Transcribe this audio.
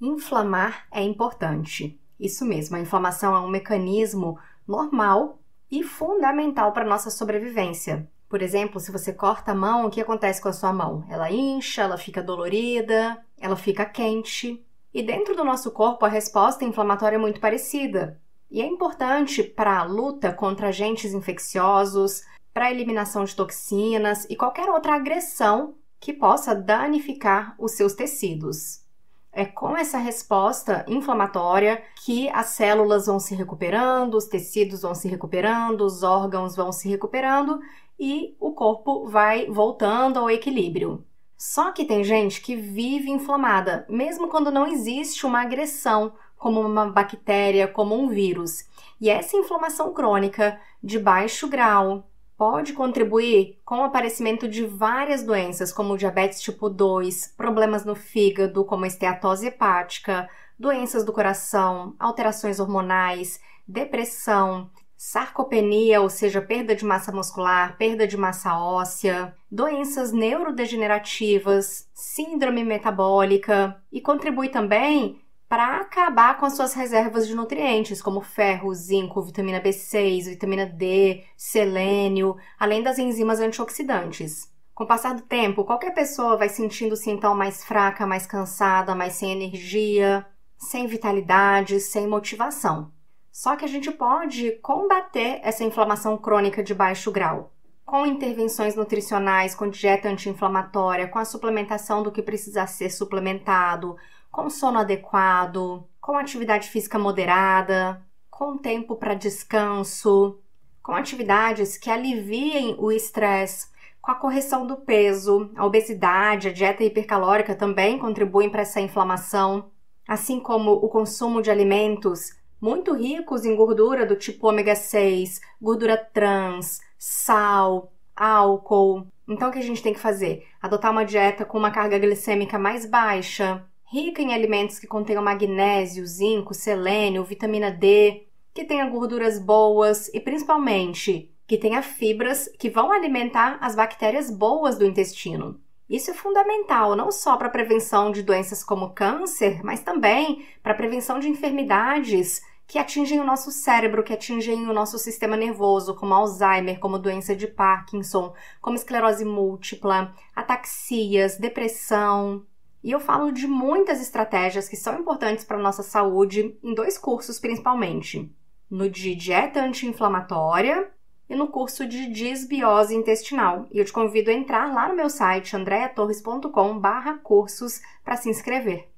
Inflamar é importante. Isso mesmo, a inflamação é um mecanismo normal e fundamental para nossa sobrevivência. Por exemplo, se você corta a mão, o que acontece com a sua mão? Ela incha, ela fica dolorida, ela fica quente. E dentro do nosso corpo, a resposta inflamatória é muito parecida. E é importante para a luta contra agentes infecciosos, para a eliminação de toxinas e qualquer outra agressão que possa danificar os seus tecidos. É com essa resposta inflamatória que as células vão se recuperando, os tecidos vão se recuperando, os órgãos vão se recuperando e o corpo vai voltando ao equilíbrio. Só que tem gente que vive inflamada, mesmo quando não existe uma agressão, como uma bactéria, como um vírus. E essa inflamação crônica de baixo grau, pode contribuir com o aparecimento de várias doenças, como diabetes tipo 2, problemas no fígado, como esteatose hepática, doenças do coração, alterações hormonais, depressão, sarcopenia, ou seja, perda de massa muscular, perda de massa óssea, doenças neurodegenerativas, síndrome metabólica e contribui também para acabar com as suas reservas de nutrientes, como ferro, zinco, vitamina B6, vitamina D, selênio, além das enzimas antioxidantes. Com o passar do tempo, qualquer pessoa vai sentindo-se então mais fraca, mais cansada, mais sem energia, sem vitalidade, sem motivação. Só que a gente pode combater essa inflamação crônica de baixo grau com intervenções nutricionais, com dieta anti-inflamatória, com a suplementação do que precisa ser suplementado, com sono adequado, com atividade física moderada, com tempo para descanso, com atividades que aliviem o estresse, com a correção do peso, a obesidade, a dieta hipercalórica também contribuem para essa inflamação, assim como o consumo de alimentos muito ricos em gordura do tipo ômega 6, gordura trans, sal, álcool. Então, o que a gente tem que fazer? Adotar uma dieta com uma carga glicêmica mais baixa, rica em alimentos que contenham magnésio, zinco, selênio, vitamina D, que tenha gorduras boas e principalmente que tenha fibras que vão alimentar as bactérias boas do intestino. Isso é fundamental não só para a prevenção de doenças como câncer, mas também para a prevenção de enfermidades que atingem o nosso cérebro, que atingem o nosso sistema nervoso, como Alzheimer, como doença de Parkinson, como esclerose múltipla, ataxias, depressão. E eu falo de muitas estratégias que são importantes para a nossa saúde em dois cursos principalmente. No de dieta anti-inflamatória e no curso de disbiose intestinal. E eu te convido a entrar lá no meu site andreatorres.com/cursos para se inscrever.